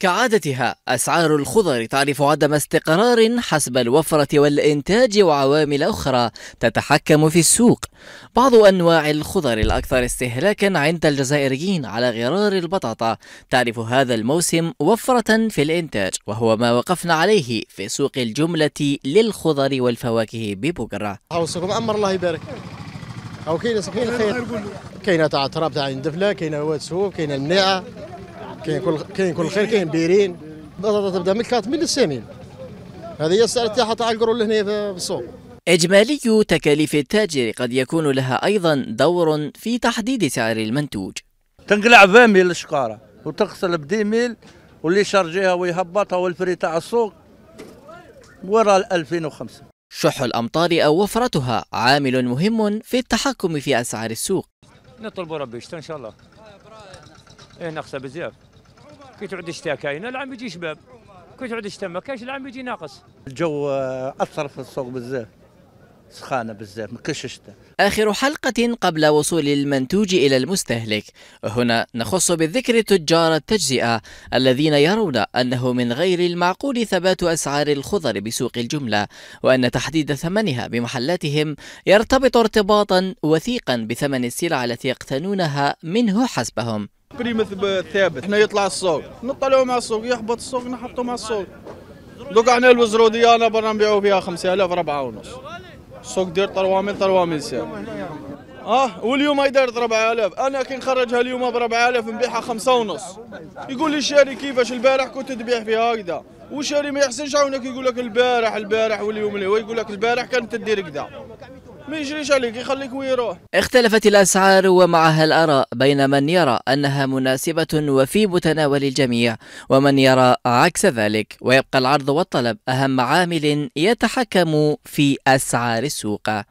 كعادتها أسعار الخضر تعرف عدم استقرار حسب الوفرة والإنتاج وعوامل أخرى تتحكم في السوق بعض أنواع الخضر الأكثر استهلاكا عند الجزائريين على غرار البطاطا تعرف هذا الموسم وفرة في الإنتاج وهو ما وقفنا عليه في سوق الجملة للخضر والفواكه ببقرة أوصكم أمر الله يبارك أو كاينة سكين خير كاينة تاع التراب تاع الدفلة كاينة واد سوق كاينة المناعة كاين كل كاين كل خير كاين بيرين تبدا من كات من السمين هذه هي السعر تاعها تاع اللي هنا في السوق إجمالي تكاليف التاجر قد يكون لها أيضا دور في تحديد سعر المنتوج تنقلع فاميل الشقاره وتغسل بديميل واللي شارجيها ويهبطها والفري تاع السوق وراء 2005 شح الأمطار أو وفرتها عامل مهم في التحكم في أسعار السوق نطلبوا ربي ان شاء الله ايه ناقصه بزاف كي تعود الشتاء كاينه العام يجي شباب كي تعود الشتاء ما كاينش العام يجي ناقص الجو آه، اثر في السوق بزاف سخانه بزاف ما الشتاء اخر حلقه قبل وصول المنتوج الى المستهلك هنا نخص بالذكر تجار التجزئه الذين يرون انه من غير المعقول ثبات اسعار الخضر بسوق الجمله وان تحديد ثمنها بمحلاتهم يرتبط ارتباطا وثيقا بثمن السلع التي يقتنونها منه حسبهم بريمث ثابت احنا يطلع السوق نطلعوا مع السوق يحبط السوق نحطوا مع السوق دوك احنا الوزرو ديالنا برا نبيعوا فيها 5000 4 ونص السوق دير 3000 3000 اه واليوم دارت 4000 انا كي نخرجها اليوم ب 4000 نبيعها 5 ونص يقول لي الشاري كيفاش البارح كنت تبيع فيها هكذا والشاري ما يحسنش عاونك يقول لك البارح البارح واليوم اللي هو يقول لك البارح كانت تدير كذا ما يجريش عليك يخليك ويروح اختلفت الأسعار ومعها الآراء بين من يرى أنها مناسبة وفي متناول الجميع ومن يرى عكس ذلك ويبقى العرض والطلب أهم عامل يتحكم في أسعار السوق